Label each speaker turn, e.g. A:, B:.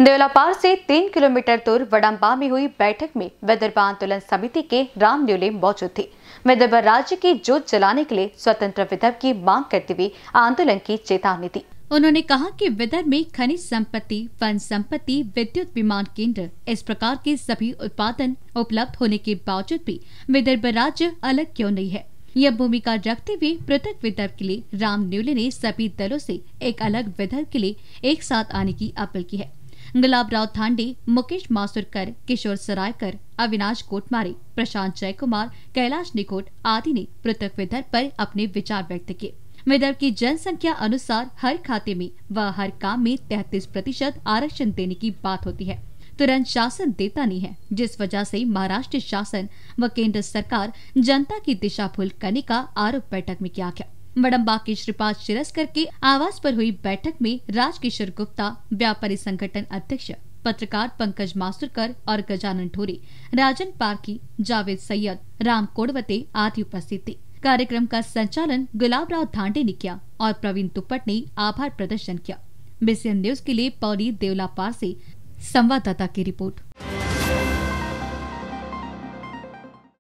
A: देवलापार से तीन किलोमीटर दूर वडम्बा में हुई बैठक में विदर्भ आंदोलन समिति के राम न्यूले मौजूद थे विदर्भ राज्य की जोत जलाने के लिए स्वतंत्र विदर्भ की मांग करते हुए आंदोलन की चेतावनी दी उन्होंने कहा कि विदर्भ में खनिज संपत्ति वन संपत्ति विद्युत विमान केंद्र इस प्रकार के सभी उत्पादन उपलब्ध होने के बावजूद भी विदर्भ राज्य अलग क्यों नहीं है यह भूमिका रखते हुए पृथक विदर्भ के लिए राम न्यूले ने सभी दलों से एक अलग विदर्भ के लिए एक साथ आने की अपील की है गुलाब राव मुकेश मासुरकर किशोर सरायकर अविनाश कोटमारे प्रशांत जयकुमार कैलाश निकोट आदि ने पृथक विदर्भ पर अपने विचार व्यक्त किए विदर्भ की जनसंख्या अनुसार हर खाते में व हर काम में तैतीस प्रतिशत आरक्षण देने की बात होती है तुरंत शासन देता नहीं है जिस वजह से महाराष्ट्र शासन व केंद्र सरकार जनता की दिशा भूल करने का आरोप बैठक में किया गया मैडम के श्रीपाद शिरस्कर के आवास पर हुई बैठक में राजकिशोर गुप्ता व्यापारी संगठन अध्यक्ष पत्रकार पंकज मासुरकर और गजानन ठोरे राजन पार्की जावेद सैयद राम कोड़वते आदि उपस्थित थे कार्यक्रम का संचालन गुलाबराव धांडे ने किया और प्रवीण तुप्पट ने आभार प्रदर्शन किया बीसीएन न्यूज के लिए पौड़ी पार ऐसी संवाददाता की रिपोर्ट